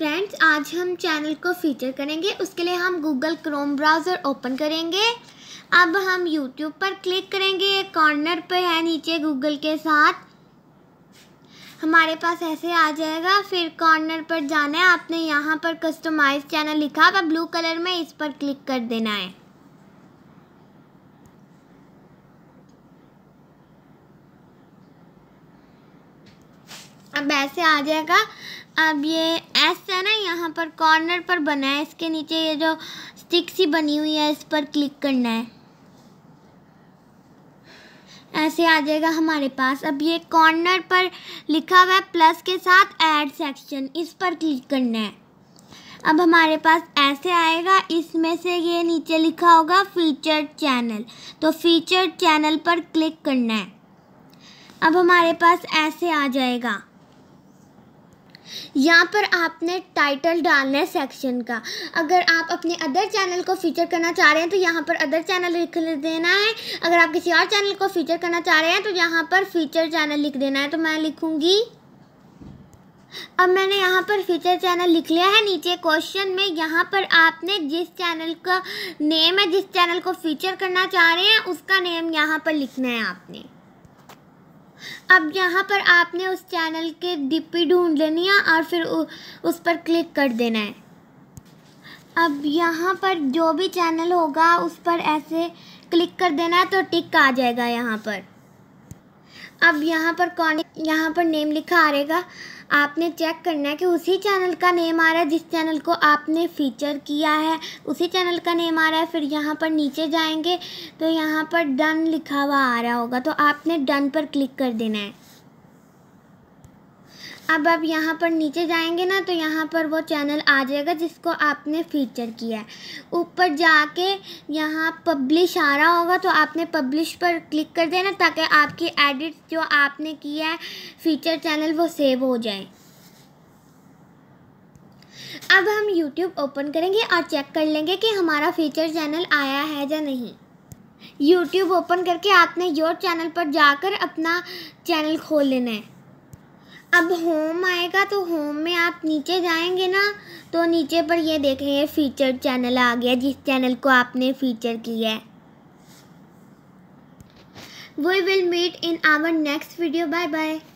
friends आज हम channel को फीचर करेंगे उसके लिए हम गूगल क्रोम ब्राउज़र ओपन करेंगे अब हम यूट्यूब पर क्लिक करेंगे कॉर्नर पर है नीचे गूगल के साथ हमारे पास ऐसे आ जाएगा फिर कॉर्नर पर जाना है आपने यहाँ पर कस्टमाइज चैनल लिखा है ब्लू कलर में इस पर क्लिक कर देना है अब ऐसे आ जाएगा अब ये एस है ना यहाँ पर कॉर्नर पर बना है इसके नीचे ये जो स्टिक सी बनी हुई है इस पर क्लिक करना है ऐसे आ जाएगा हमारे पास अब ये कॉर्नर पर लिखा हुआ है प्लस के साथ ऐड सेक्शन इस पर क्लिक करना है अब हमारे पास ऐसे आएगा इसमें से ये नीचे लिखा होगा फीचर चैनल तो फीचर चैनल पर क्लिक करना है अब हमारे पास ऐसे आ जाएगा यहाँ पर आपने टाइटल डालना है सेक्शन का अगर आप अपने अदर चैनल को फीचर करना चाह रहे हैं तो यहाँ पर अदर चैनल लिख देना है अगर आप किसी और चैनल को फीचर करना चाह रहे हैं तो यहाँ पर फीचर चैनल लिख देना है तो मैं लिखूँगी अब मैंने यहाँ पर फीचर चैनल लिख लिया है नीचे क्वेश्चन में यहाँ पर आपने जिस चैनल का नेम है जिस चैनल को फीचर करना चाह रहे हैं उसका नेम यहाँ पर लिखना है आपने अब यहाँ पर आपने उस चैनल के डीपी ढूंढ लेनी है और फिर उ, उस पर क्लिक कर देना है अब यहाँ पर जो भी चैनल होगा उस पर ऐसे क्लिक कर देना है तो टिक आ जाएगा यहाँ पर अब यहाँ पर कौन यहाँ पर नेम लिखा आ रहेगा आपने चेक करना है कि उसी चैनल का नेम आ रहा है जिस चैनल को आपने फ़ीचर किया है उसी चैनल का नेम आ रहा है फिर यहाँ पर नीचे जाएंगे तो यहाँ पर डन लिखा हुआ आ रहा होगा तो आपने डन पर क्लिक कर देना है अब आप यहाँ पर नीचे जाएंगे ना तो यहाँ पर वो चैनल आ जाएगा जिसको आपने फीचर किया है ऊपर जाके यहाँ पब्लिश आ रहा होगा तो आपने पब्लिश पर क्लिक कर देना ताकि आपकी एडिट जो आपने किया है फीचर चैनल वो सेव हो जाए अब हम YouTube ओपन करेंगे और चेक कर लेंगे कि हमारा फीचर चैनल आया है या नहीं YouTube ओपन करके आपने योर चैनल पर जाकर अपना चैनल खोल लेना है अब होम आएगा तो होम में आप नीचे जाएंगे ना तो नीचे पर ये देखेंगे फीचर चैनल आ गया जिस चैनल को आपने फीचर किया है we will meet in our next video bye bye